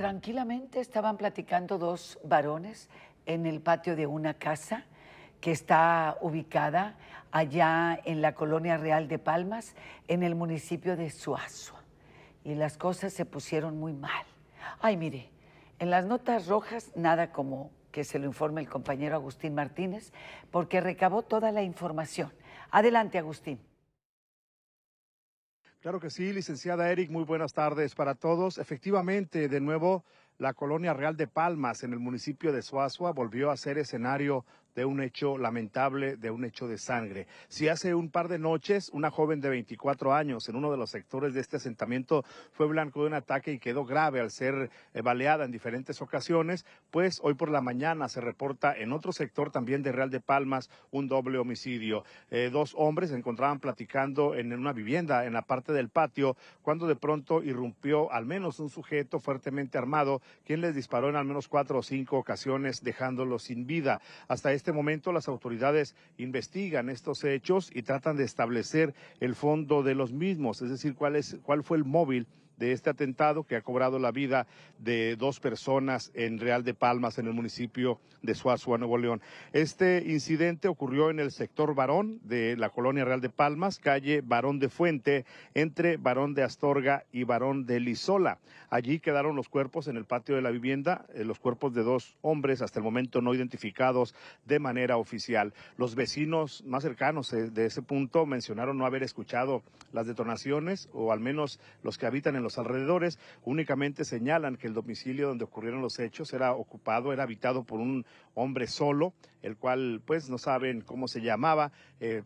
Tranquilamente estaban platicando dos varones en el patio de una casa que está ubicada allá en la colonia Real de Palmas, en el municipio de Suazo Y las cosas se pusieron muy mal. Ay, mire, en las notas rojas nada como que se lo informe el compañero Agustín Martínez, porque recabó toda la información. Adelante, Agustín. Claro que sí, licenciada Eric, muy buenas tardes para todos. Efectivamente, de nuevo, la colonia Real de Palmas en el municipio de Suazua volvió a ser escenario de un hecho lamentable, de un hecho de sangre. Si hace un par de noches una joven de 24 años en uno de los sectores de este asentamiento fue blanco de un ataque y quedó grave al ser eh, baleada en diferentes ocasiones, pues hoy por la mañana se reporta en otro sector también de Real de Palmas un doble homicidio. Eh, dos hombres se encontraban platicando en una vivienda en la parte del patio cuando de pronto irrumpió al menos un sujeto fuertemente armado quien les disparó en al menos cuatro o cinco ocasiones dejándolos sin vida. Hasta en este momento las autoridades investigan estos hechos y tratan de establecer el fondo de los mismos, es decir, cuál, es, cuál fue el móvil de este atentado que ha cobrado la vida de dos personas en Real de Palmas, en el municipio de Suazua, Nuevo León. Este incidente ocurrió en el sector Barón de la colonia Real de Palmas, calle Barón de Fuente, entre Barón de Astorga y Barón de Lizola. Allí quedaron los cuerpos en el patio de la vivienda, eh, los cuerpos de dos hombres hasta el momento no identificados de manera oficial. Los vecinos más cercanos eh, de ese punto mencionaron no haber escuchado las detonaciones o al menos los que habitan en los los alrededores. Únicamente señalan que el domicilio donde ocurrieron los hechos era ocupado, era habitado por un hombre solo, el cual pues no saben cómo se llamaba, eh,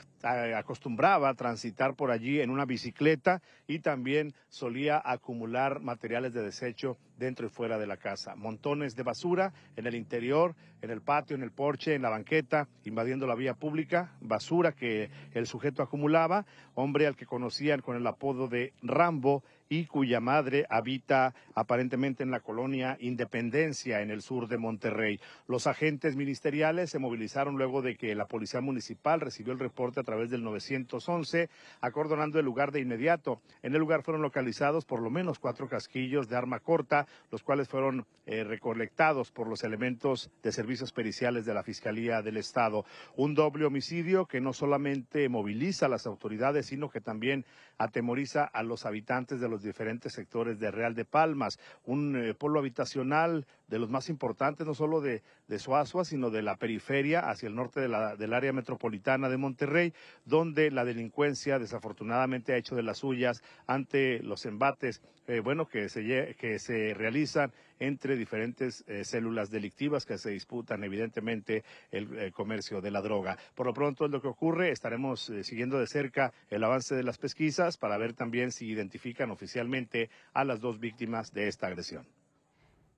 acostumbraba a transitar por allí en una bicicleta y también solía acumular materiales de desecho dentro y fuera de la casa. Montones de basura en el interior, en el patio, en el porche, en la banqueta, invadiendo la vía pública, basura que el sujeto acumulaba, hombre al que conocían con el apodo de Rambo y cuya madre habita aparentemente en la colonia Independencia, en el sur de Monterrey. Los agentes ministeriales se movilizaron luego de que la policía municipal recibió el reporte a través del 911, acordonando el lugar de inmediato. En el lugar fueron localizados por lo menos cuatro casquillos de arma corta los cuales fueron eh, recolectados por los elementos de servicios periciales de la Fiscalía del Estado. Un doble homicidio que no solamente moviliza a las autoridades, sino que también atemoriza a los habitantes de los diferentes sectores de Real de Palmas, un eh, pueblo habitacional de los más importantes, no solo de, de Suazua, sino de la periferia hacia el norte del área metropolitana de Monterrey, donde la delincuencia desafortunadamente ha hecho de las suyas ante los embates, eh, bueno, que se, que se realizan entre diferentes eh, células delictivas que se disputan evidentemente el, comercio de la droga. Por lo pronto es lo que ocurre, estaremos eh, siguiendo de cerca el avance de las pesquisas para ver también si identifican oficialmente a las dos víctimas de esta agresión.